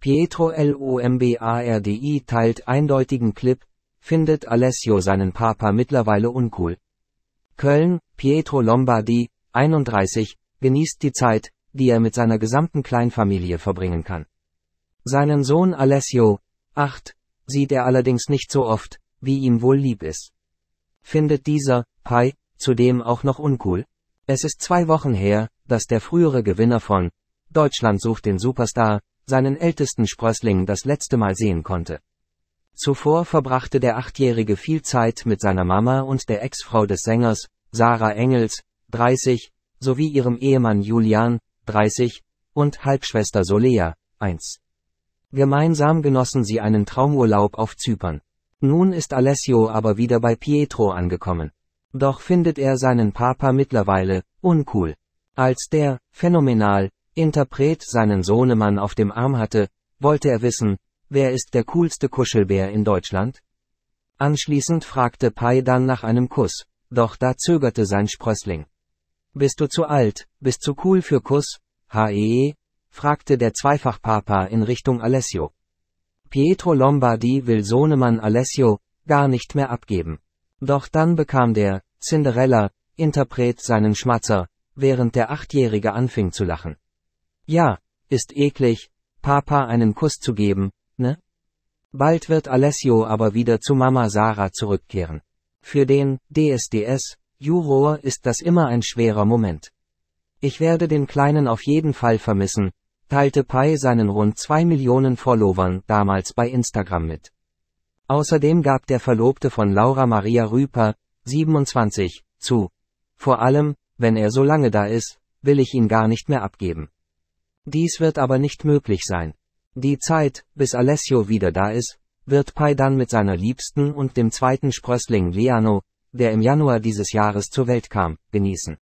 Pietro Lombardi e teilt eindeutigen Clip, findet Alessio seinen Papa mittlerweile uncool. Köln, Pietro Lombardi, 31, genießt die Zeit, die er mit seiner gesamten Kleinfamilie verbringen kann. Seinen Sohn Alessio, 8, sieht er allerdings nicht so oft, wie ihm wohl lieb ist. Findet dieser, Pai, zudem auch noch uncool? Es ist zwei Wochen her, dass der frühere Gewinner von Deutschland sucht den Superstar seinen ältesten Sprössling das letzte Mal sehen konnte. Zuvor verbrachte der Achtjährige viel Zeit mit seiner Mama und der Ex-Frau des Sängers, Sarah Engels, 30, sowie ihrem Ehemann Julian, 30, und Halbschwester Solea, 1. Gemeinsam genossen sie einen Traumurlaub auf Zypern. Nun ist Alessio aber wieder bei Pietro angekommen. Doch findet er seinen Papa mittlerweile uncool. Als der, phänomenal, Interpret seinen Sohnemann auf dem Arm hatte, wollte er wissen, wer ist der coolste Kuschelbär in Deutschland? Anschließend fragte Pai dann nach einem Kuss, doch da zögerte sein Sprössling. Bist du zu alt, bist zu cool für Kuss? Hee? E, fragte der Zweifachpapa in Richtung Alessio. Pietro Lombardi will Sohnemann Alessio gar nicht mehr abgeben. Doch dann bekam der Cinderella Interpret seinen Schmatzer, während der Achtjährige anfing zu lachen. Ja, ist eklig, Papa einen Kuss zu geben, ne? Bald wird Alessio aber wieder zu Mama Sarah zurückkehren. Für den DSDS Juror ist das immer ein schwerer Moment. Ich werde den Kleinen auf jeden Fall vermissen, teilte Pai seinen rund zwei Millionen Followern damals bei Instagram mit. Außerdem gab der Verlobte von Laura Maria Rüper, 27, zu. Vor allem, wenn er so lange da ist, will ich ihn gar nicht mehr abgeben. Dies wird aber nicht möglich sein. Die Zeit, bis Alessio wieder da ist, wird Pai dann mit seiner Liebsten und dem zweiten Sprössling Liano, der im Januar dieses Jahres zur Welt kam, genießen.